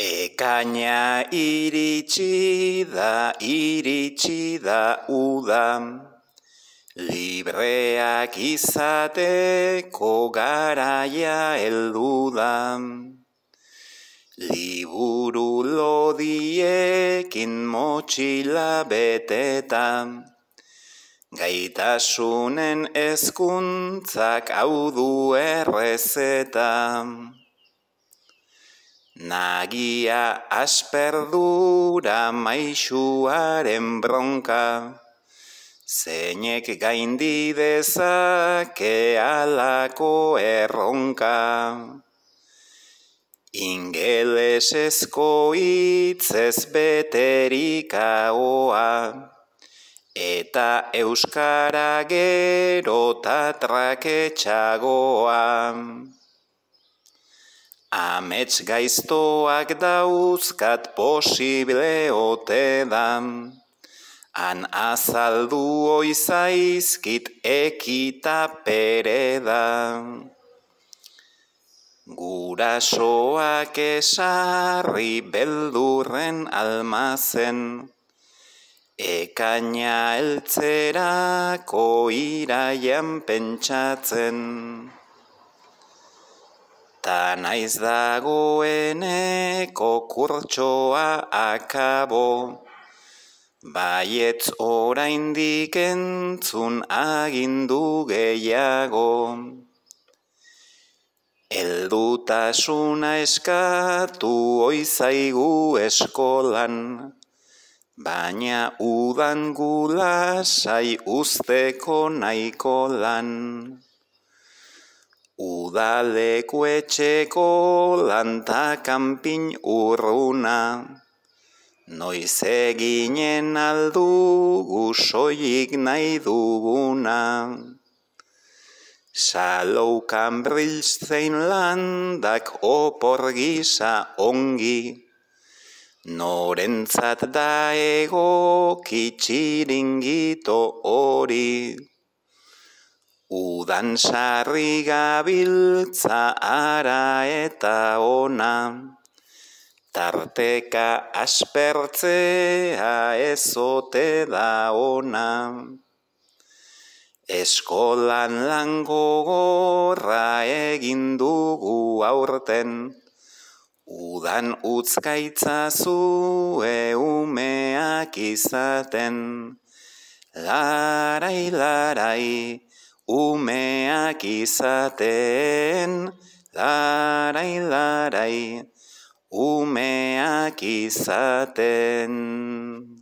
Ekaña iritsi da, iritsi da udan. Libreak izateko garaia eludan. Liburu lodiekin motxila betetan. Gaitasunen ezkuntzak hau du errezetan. Nagia asperdura maixuaren bronka, Zeinek gaindi dezake alako erronka. Ingeles ezko itzez beterika Eta euskara gero tatrake Amets gaiztoak dauzkat posible otedan, han azaldu oizaizkit ekita peredan. Gurasoak esarri beldurren almazen, ekaina eltzerako iraian pentsatzen naiz dagoeneko kurtsoa akabo, baietz orain dikentzun agindu gehiago. Eldutasuna eskatu oizaigu eskolan, baina udangula sai usteko nahiko lan. Udaleko etxeko lanta kanpin urruna. Noiz eginen aldu gusoik nahi duguna. Salou kanbriltz zein landak opor gisa ongi. Norentzat da ego kitxiringito hori. Udan sarri gabiltza ara eta ona, Tarteka aspertzea ezote da ona. Eskolan lango gorra egin dugu aurten, Udan utzkaitza zu eumeak izaten. Larai, larai, umeak izaten, larai, larai, umeak izaten.